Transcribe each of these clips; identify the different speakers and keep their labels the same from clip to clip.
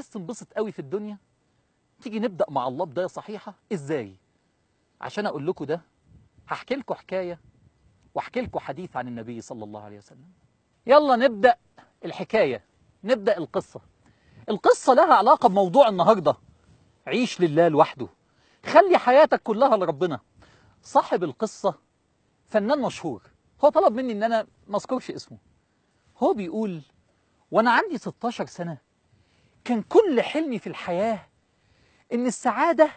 Speaker 1: عايز تنبسط قوي في الدنيا تيجي نبدأ مع الله بداية صحيحة إزاي عشان أقول لكم ده هحكي لكم حكاية واحكي لكم حديث عن النبي صلى الله عليه وسلم يلا نبدأ الحكاية نبدأ القصة القصة لها علاقة بموضوع النهاردة عيش لله لوحده خلي حياتك كلها لربنا صاحب القصة فنان مشهور هو طلب مني ان انا ما اذكرش اسمه هو بيقول وانا عندي 16 سنه كان كل حلمي في الحياة إن السعادة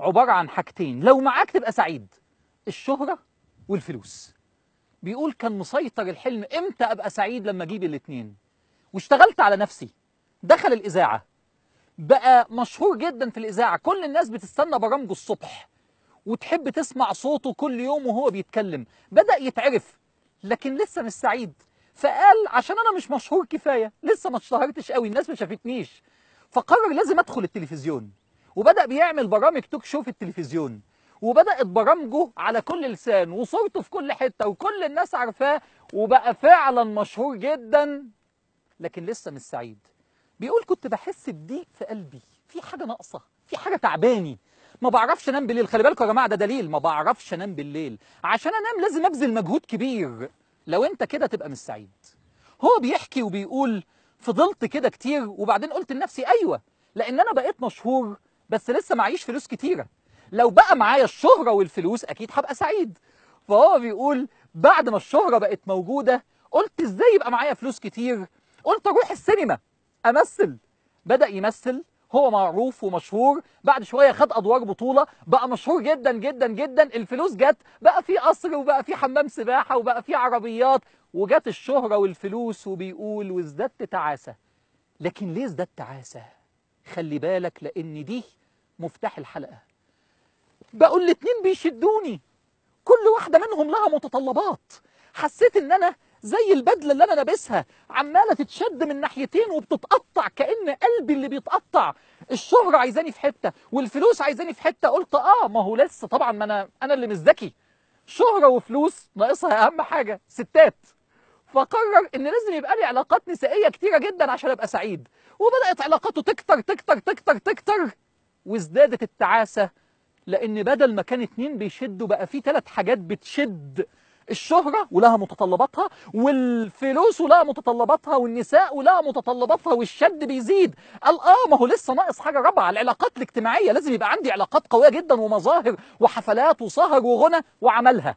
Speaker 1: عبارة عن حاجتين لو معاك تبقى سعيد الشهرة والفلوس بيقول كان مسيطر الحلم إمتى أبقى سعيد لما أجيب الاتنين واشتغلت على نفسي دخل الإذاعة بقى مشهور جدا في الإذاعة كل الناس بتستنى برامجه الصبح وتحب تسمع صوته كل يوم وهو بيتكلم بدأ يتعرف لكن لسه مش سعيد فقال عشان انا مش مشهور كفايه لسه ما اشتهرتش قوي الناس ما شافتنيش فقرر لازم ادخل التلفزيون وبدا بيعمل برامج توك شو في التلفزيون وبدات برامجه على كل لسان وصورته في كل حته وكل الناس عارفاه وبقى فعلا مشهور جدا لكن لسه مش سعيد بيقول كنت بحس بضيق في قلبي في حاجه ناقصه في حاجه تعباني ما بعرفش انام بالليل خلي بالكم يا جماعه ده دليل ما بعرفش انام بالليل عشان انام لازم ابذل مجهود كبير لو انت كده تبقى مش سعيد هو بيحكي وبيقول فضلت كده كتير وبعدين قلت لنفسي ايوه لان انا بقيت مشهور بس لسه معيش فلوس كتيره لو بقى معايا الشهره والفلوس اكيد هبقى سعيد فهو بيقول بعد ما الشهره بقت موجوده قلت ازاي يبقى معايا فلوس كتير قلت اروح السينما امثل بدا يمثل هو معروف ومشهور بعد شويه خد ادوار بطوله بقى مشهور جدا جدا جدا الفلوس جت بقى في قصر وبقى في حمام سباحه وبقى في عربيات وجت الشهره والفلوس وبيقول وازددت تعاسه لكن ليه ازددت تعاسه خلي بالك لان دي مفتاح الحلقه بقول الاتنين بيشدوني كل واحده منهم لها متطلبات حسيت ان انا زي البدلة اللي أنا لابسها عمالة تتشد من ناحيتين وبتتقطع كأن قلبي اللي بيتقطع الشهرة عايزاني في حتة والفلوس عايزاني في حتة قلت آه ما هو لسه طبعا ما أنا أنا اللي مش ذكي شهرة وفلوس ناقصها أهم حاجة ستات فقرر ان لازم يبقى لي علاقات نسائيه كتيره جدا عشان ابقى سعيد وبدات علاقاته تكتر تكتر تكتر تكتر وازدادت التعاسه لان بدل ما كان اتنين بيشدوا بقى في ثلاث حاجات بتشد الشهرة ولها متطلباتها والفلوس ولها متطلباتها والنساء ولها متطلباتها والشد بيزيد قال اه ما هو لسه ناقص حاجة رابعة العلاقات الاجتماعية لازم يبقى عندي علاقات قوية جدا ومظاهر وحفلات وسهر وغنى وعملها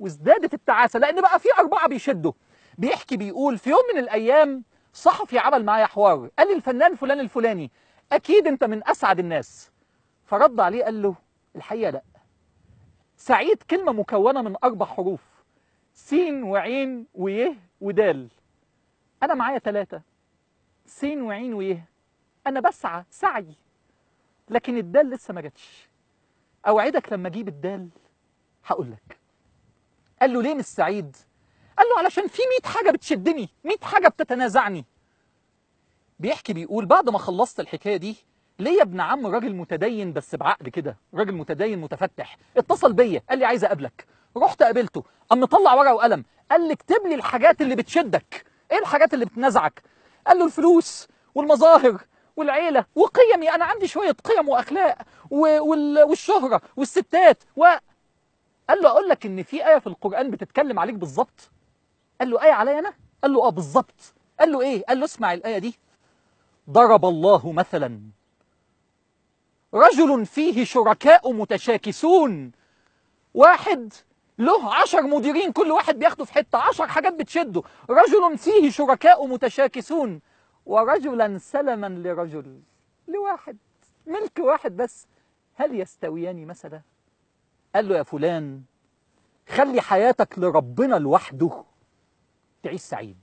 Speaker 1: وازدادت التعاسة لأن بقى في أربعة بيشدوا بيحكي بيقول في يوم من الأيام صحفي عمل معايا حوار قال لي الفنان فلان الفلاني أكيد أنت من أسعد الناس فرد عليه قال له الحقيقة لأ سعيد كلمة مكونة من أربع حروف سين وعين ويه ودال أنا معايا ثلاثة سين وعين ويه أنا بسعى سعي لكن الدال لسه ما جاتش أوعدك لما أجيب الدال هقول لك قال له ليه مش سعيد؟ قال له علشان في 100 حاجة بتشدني 100 حاجة بتتنازعني بيحكي بيقول بعد ما خلصت الحكاية دي ليه يا ابن عم راجل متدين بس بعقل كده راجل متدين متفتح اتصل بيا قال لي عايز اقابلك رحت قابلته قام مطلع ورقه وقلم قال لي اكتب لي الحاجات اللي بتشدك ايه الحاجات اللي بتنزعك قال له الفلوس والمظاهر والعيله وقيمي انا عندي شويه قيم واخلاق والشهره والستات و قال له اقول لك ان في ايه في القران بتتكلم عليك بالظبط قال له ايه عليا انا قال له اه بالظبط قال له ايه قال له اسمع الايه دي ضرب الله مثلا رجل فيه شركاء متشاكسون واحد له عشر مديرين كل واحد بياخده في حتة عشر حاجات بتشده رجل فيه شركاء متشاكسون ورجلا سلما لرجل لواحد ملك واحد بس هل يستويان مثلا قال له يا فلان خلي حياتك لربنا لوحده تعيش سعيد